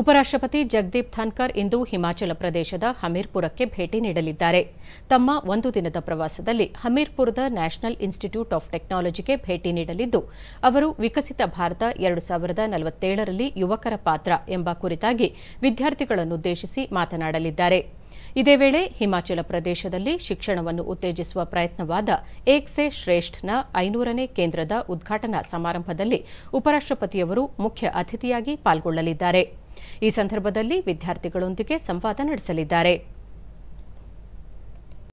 ಉಪರಾಷ್ಟ್ರಪತಿ ಜಗದೀಪ್ ಧನ್ಕರ್ ಇಂದು ಹಿಮಾಚಲ ಪ್ರದೇಶದ ಹಮೀರ್ಪುರಕ್ಕೆ ಭೇಟಿ ನೀಡಲಿದ್ದಾರೆ ತಮ್ಮ ಒಂದು ದಿನದ ಪ್ರವಾಸದಲ್ಲಿ ಹಮೀರ್ಪುರದ ನ್ಯಾಷನಲ್ ಇನ್ಸ್ಟಿಟ್ಯೂಟ್ ಆಫ್ ಟೆಕ್ನಾಲಜಿಗೆ ಭೇಟಿ ನೀಡಲಿದ್ದು ಅವರು ವಿಕಸಿತ ಭಾರತ ಎರಡು ಸಾವಿರದ ನಲವತ್ತೇಳರಲ್ಲಿ ಯುವಕರ ಪಾತ್ರ ಎಂಬ ಕುರಿತಾಗಿ ವಿದ್ಯಾರ್ಥಿಗಳನ್ನುದ್ದೇಶಿಸಿ ಮಾತನಾಡಲಿದ್ದಾರೆ ಇದೇ ವೇಳೆ ಹಿಮಾಚಲ ಪ್ರದೇಶದಲ್ಲಿ ಶಿಕ್ಷಣವನ್ನು ಉತ್ತೇಜಿಸುವ ಪ್ರಯತ್ನವಾದ ಏಕ್ ಸೆ ಶ್ರೇಷ್ಠನ ಐನೂರನೇ ಕೇಂದ್ರದ ಉದ್ಘಾಟನಾ ಸಮಾರಂಭದಲ್ಲಿ ಉಪರಾಷ್ಟಪತಿಯವರು ಮುಖ್ಯ ಅತಿಥಿಯಾಗಿ ಪಾಲ್ಗೊಳ್ಳಲಿದ್ದಾರೆ ಈ ಸಂದರ್ಭದಲ್ಲಿ ವಿದ್ಯಾರ್ಥಿಗಳೊಂದಿಗೆ ಸಂವಾದ ನಡೆಸಲಿದ್ದಾರೆ